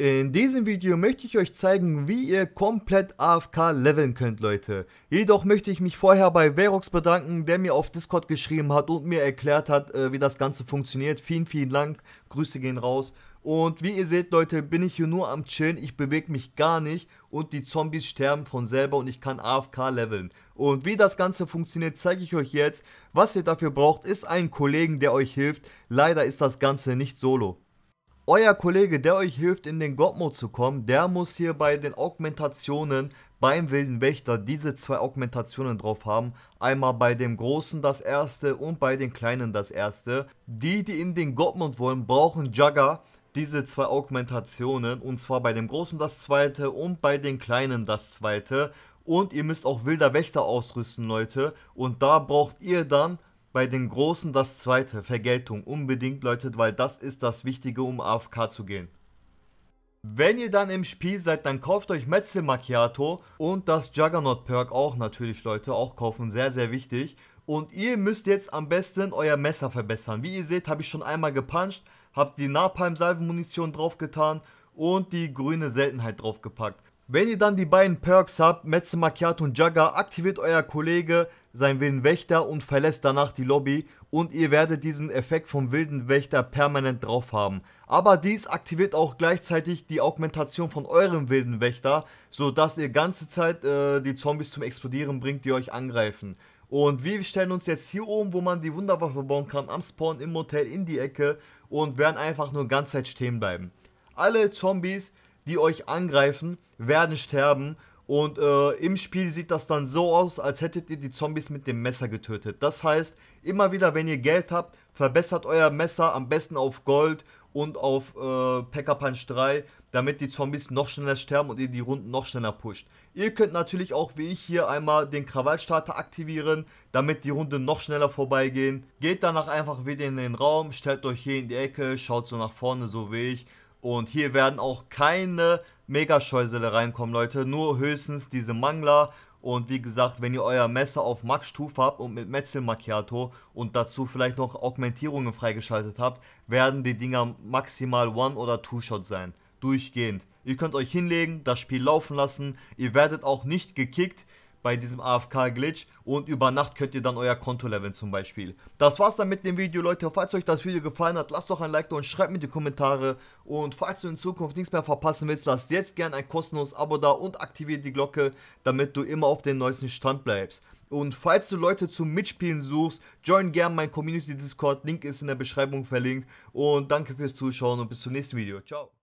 In diesem Video möchte ich euch zeigen, wie ihr komplett AFK leveln könnt, Leute. Jedoch möchte ich mich vorher bei Verox bedanken, der mir auf Discord geschrieben hat und mir erklärt hat, äh, wie das Ganze funktioniert. Vielen, vielen Dank. Grüße gehen raus. Und wie ihr seht, Leute, bin ich hier nur am Chillen, ich bewege mich gar nicht und die Zombies sterben von selber und ich kann AFK leveln. Und wie das Ganze funktioniert, zeige ich euch jetzt. Was ihr dafür braucht, ist einen Kollegen, der euch hilft. Leider ist das Ganze nicht solo. Euer Kollege, der euch hilft, in den God-Mode zu kommen, der muss hier bei den Augmentationen beim Wilden Wächter diese zwei Augmentationen drauf haben. Einmal bei dem Großen das erste und bei den Kleinen das erste. Die, die in den God-Mode wollen, brauchen Jugger diese zwei Augmentationen und zwar bei dem Großen das zweite und bei den Kleinen das zweite und ihr müsst auch Wilder Wächter ausrüsten Leute und da braucht ihr dann bei den Großen das zweite, Vergeltung, unbedingt Leute, weil das ist das Wichtige, um AFK zu gehen. Wenn ihr dann im Spiel seid, dann kauft euch Metzel Macchiato und das Juggernaut Perk auch natürlich, Leute, auch kaufen, sehr, sehr wichtig. Und ihr müsst jetzt am besten euer Messer verbessern. Wie ihr seht, habe ich schon einmal gepuncht, habe die napalm munition draufgetan und die grüne Seltenheit draufgepackt. Wenn ihr dann die beiden Perks habt, Metze Macchiato und Jagger, aktiviert euer Kollege seinen wilden Wächter und verlässt danach die Lobby und ihr werdet diesen Effekt vom wilden Wächter permanent drauf haben. Aber dies aktiviert auch gleichzeitig die Augmentation von eurem wilden Wächter, sodass ihr ganze Zeit äh, die Zombies zum Explodieren bringt, die euch angreifen. Und wir stellen uns jetzt hier oben, wo man die Wunderwaffe bauen kann, am Spawn im Motel in die Ecke und werden einfach nur ganze Zeit stehen bleiben. Alle Zombies die euch angreifen, werden sterben. Und äh, im Spiel sieht das dann so aus, als hättet ihr die Zombies mit dem Messer getötet. Das heißt, immer wieder, wenn ihr Geld habt, verbessert euer Messer am besten auf Gold und auf äh, Pekka Punch 3, damit die Zombies noch schneller sterben und ihr die Runden noch schneller pusht. Ihr könnt natürlich auch, wie ich hier, einmal den Krawallstarter aktivieren, damit die Runde noch schneller vorbeigehen. Geht danach einfach wieder in den Raum, stellt euch hier in die Ecke, schaut so nach vorne, so wie ich und hier werden auch keine Mega-Scheusele reinkommen, Leute. Nur höchstens diese Mangler. Und wie gesagt, wenn ihr euer Messer auf Max-Stufe habt und mit Metzel Macchiato und dazu vielleicht noch Augmentierungen freigeschaltet habt, werden die Dinger maximal One- oder Two-Shot sein. Durchgehend. Ihr könnt euch hinlegen, das Spiel laufen lassen. Ihr werdet auch nicht gekickt bei diesem AFK-Glitch und über Nacht könnt ihr dann euer Konto leveln zum Beispiel. Das war's dann mit dem Video, Leute. Falls euch das Video gefallen hat, lasst doch ein Like da und schreibt mir die Kommentare. Und falls du in Zukunft nichts mehr verpassen willst, lasst jetzt gerne ein kostenloses Abo da und aktiviert die Glocke, damit du immer auf den neuesten Stand bleibst. Und falls du Leute zum Mitspielen suchst, join gerne mein Community Discord. Link ist in der Beschreibung verlinkt. Und danke fürs Zuschauen und bis zum nächsten Video. Ciao.